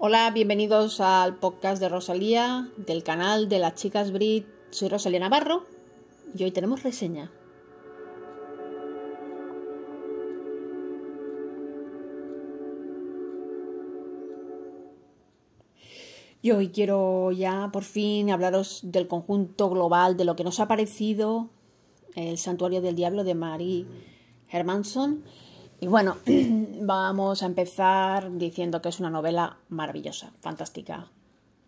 Hola, bienvenidos al podcast de Rosalía, del canal de las chicas Brit. Soy Rosalía Navarro y hoy tenemos reseña. Y hoy quiero ya por fin hablaros del conjunto global, de lo que nos ha parecido el Santuario del Diablo de Marie Hermanson y bueno, vamos a empezar diciendo que es una novela maravillosa, fantástica,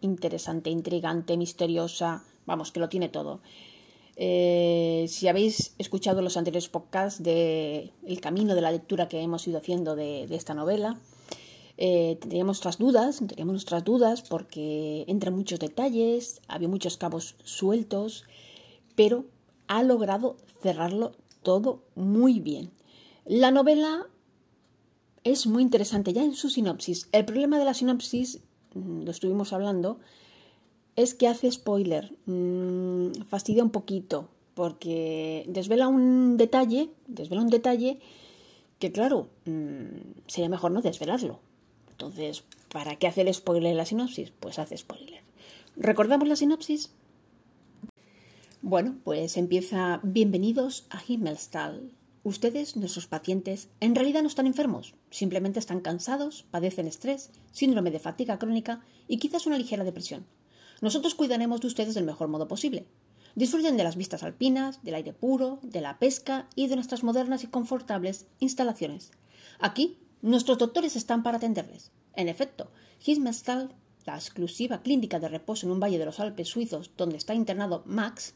interesante, intrigante, misteriosa, vamos, que lo tiene todo. Eh, si habéis escuchado los anteriores podcasts del camino de la lectura que hemos ido haciendo de, esta novela, eh, tendríamos nuestras dudas, teníamos nuestras dudas porque entra muchos detalles, había muchos cabos sueltos, pero ha logrado cerrarlo todo muy bien. La novela es muy interesante ya en su sinopsis. El problema de la sinopsis, mm, lo estuvimos hablando, es que hace spoiler, mm, fastidia un poquito, porque desvela un detalle, desvela un detalle que claro, mm, sería mejor no desvelarlo. Entonces, ¿para qué el spoiler la sinopsis? Pues hace spoiler. ¿Recordamos la sinopsis? Bueno, pues empieza Bienvenidos a Himmelstal, Ustedes, nuestros pacientes, en realidad no están enfermos, simplemente están cansados, padecen estrés, síndrome de fatiga crónica y quizás una ligera depresión. Nosotros cuidaremos de ustedes del mejor modo posible. Disfruten de las vistas alpinas, del aire puro, de la pesca y de nuestras modernas y confortables instalaciones. Aquí, nuestros doctores están para atenderles. En efecto, Gismestal, la exclusiva clínica de reposo en un valle de los Alpes suizos donde está internado Max,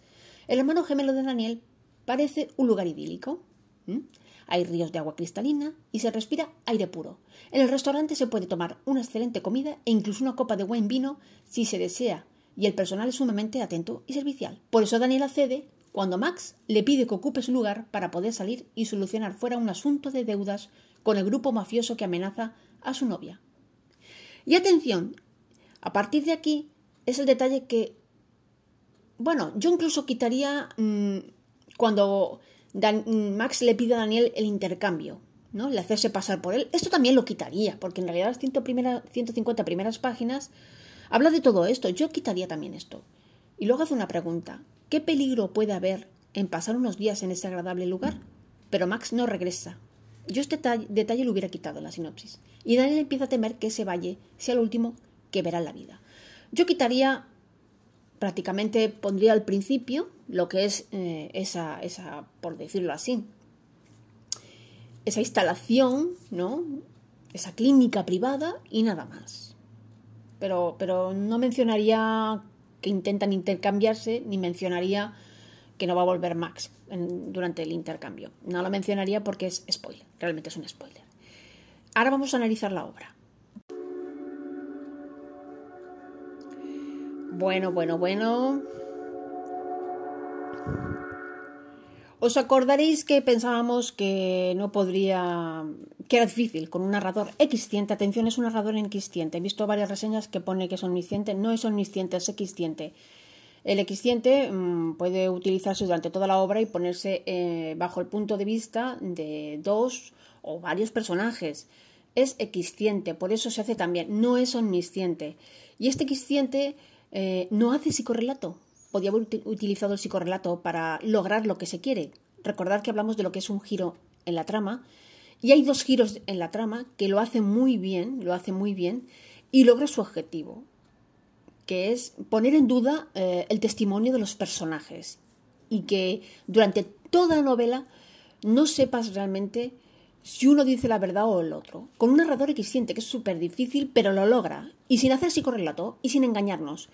el hermano gemelo de Daniel, parece un lugar idílico. ¿Mm? Hay ríos de agua cristalina y se respira aire puro. En el restaurante se puede tomar una excelente comida e incluso una copa de buen vino si se desea, y el personal es sumamente atento y servicial. Por eso Daniel accede cuando Max le pide que ocupe su lugar para poder salir y solucionar fuera un asunto de deudas con el grupo mafioso que amenaza a su novia. Y atención, a partir de aquí es el detalle que, bueno, yo incluso quitaría mm, cuando Max le pide a Daniel el intercambio, ¿no? El hacerse pasar por él. Esto también lo quitaría, porque en realidad las ciento primera, 150 primeras páginas habla de todo esto. Yo quitaría también esto. Y luego hace una pregunta. ¿Qué peligro puede haber en pasar unos días en ese agradable lugar? Pero Max no regresa. Yo este detalle, lo hubiera quitado en la sinopsis. Y Daniel empieza a temer que ese valle sea el último que verá en la vida. Yo quitaría prácticamente pondría al principio lo que es eh, esa, esa, por decirlo así, esa instalación, ¿no? Esa clínica privada y nada más. Pero, pero no mencionaría que intentan intercambiarse, ni mencionaría que no va a volver Max durante el intercambio. No lo mencionaría porque es spoiler, realmente es un spoiler. Ahora vamos a analizar la obra. Bueno, bueno, bueno. Os acordaréis que pensábamos que no podría, que era difícil con un narrador equisciente. Atención, es un narrador equisciente. He visto varias reseñas que pone que es omnisciente. No es omnisciente, es equisciente. El equisciente mm, puede utilizarse durante toda la obra y ponerse eh, bajo el punto de vista de dos o varios personajes. Es equisciente, por eso se hace también. No es omnisciente. Y este equisciente eh, no hace psicorrelato, podía haber utilizado el psicorrelato para lograr lo que se quiere. Recordar que hablamos de lo que es un giro en la trama, y hay dos giros en la trama que lo hacen muy bien, lo hace muy bien, y logra su objetivo, que es poner en duda eh, el testimonio de los personajes y que durante toda la novela no sepas realmente si uno dice la verdad o el otro, con un narrador siente que es súper difícil, pero lo logra, y sin hacer psicorrelato y sin engañarnos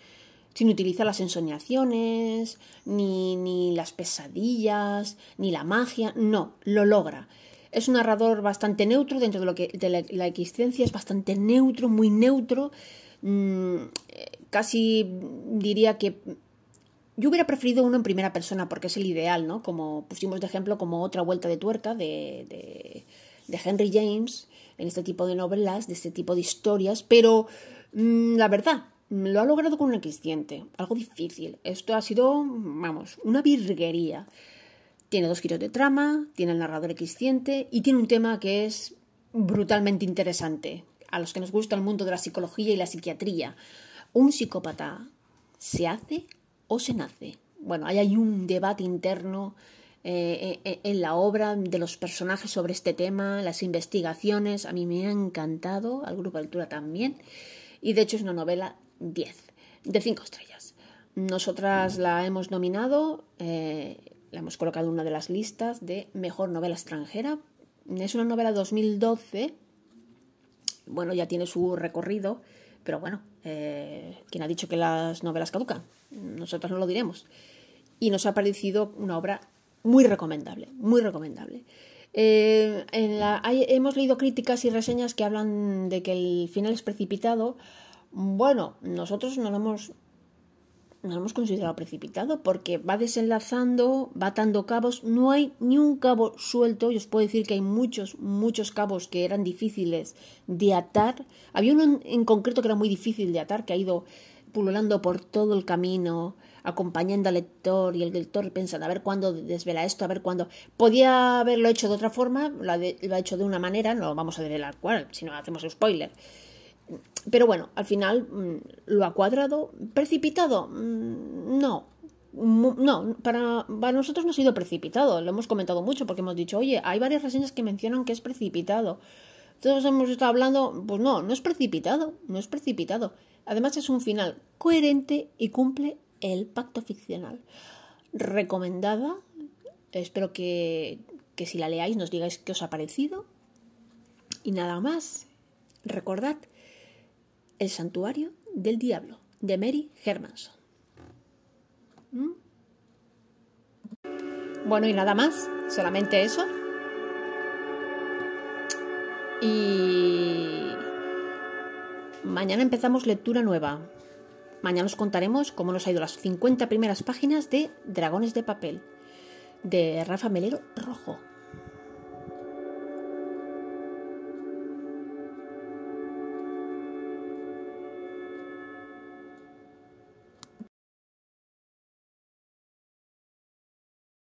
sin utilizar las ensoñaciones, ni, las pesadillas, ni la magia, no, lo logra. Es un narrador bastante neutro, dentro de lo que de la, existencia es bastante neutro, muy neutro, mm, casi diría que yo hubiera preferido uno en primera persona porque es el ideal, ¿no? Como pusimos de ejemplo, como otra vuelta de tuerca de, de, Henry James en este tipo de novelas, de este tipo de historias, pero mm, la verdad, lo ha logrado con un x algo difícil. Esto ha sido, vamos, una virguería. Tiene dos giros de trama, tiene el narrador x y tiene un tema que es brutalmente interesante. A los que nos gusta el mundo de la psicología y la psiquiatría, ¿un psicópata se hace o se nace? Bueno, ahí hay un debate interno eh, eh, eh, en la obra de los personajes sobre este tema, las investigaciones, a mí me ha encantado, al grupo de altura también y de hecho es una novela 10, de 5 estrellas. Nosotras la hemos nominado, eh, la hemos colocado en una de las listas de Mejor Novela Extranjera. Es una novela 2012, bueno, ya tiene su recorrido, pero bueno, eh, ¿quién ha dicho que las novelas caducan? Nosotras no lo diremos. Y nos ha parecido una obra muy recomendable, muy recomendable. Eh, en la, hemos leído críticas y reseñas que hablan de que el final es precipitado. Bueno, nosotros no lo hemos, no hemos considerado precipitado porque va desenlazando, va atando cabos. No hay ni un cabo suelto. Y os puedo decir que hay muchos, muchos cabos que eran difíciles de atar. Había uno en concreto que era muy difícil de atar, que ha ido pululando por todo el camino, acompañando al lector y el lector pensando a ver cuándo desvela esto, a ver cuándo. Podía haberlo hecho de otra forma, lo ha, hecho de una manera, no vamos a desvelar cuál, si no hacemos el spoiler. Pero bueno, al final mm, lo ha cuadrado. ¿Precipitado? Mm, no. No, para, para nosotros no ha sido precipitado, lo hemos comentado mucho porque hemos dicho, oye, hay varias reseñas que mencionan que es precipitado. Todos hemos estado hablando, pues no, no es precipitado, no es precipitado. Además es un final coherente y cumple el pacto ficcional. Recomendada. Espero que, si la leáis nos digáis qué os ha parecido. Y nada más. Recordad El santuario del diablo de Mary Hermanson. ¿Mm? Bueno, y nada más, solamente eso. Y Mañana empezamos lectura nueva. Mañana os contaremos cómo nos ha ido las 50 primeras páginas de Dragones de Papel, de Rafa Melero Rojo.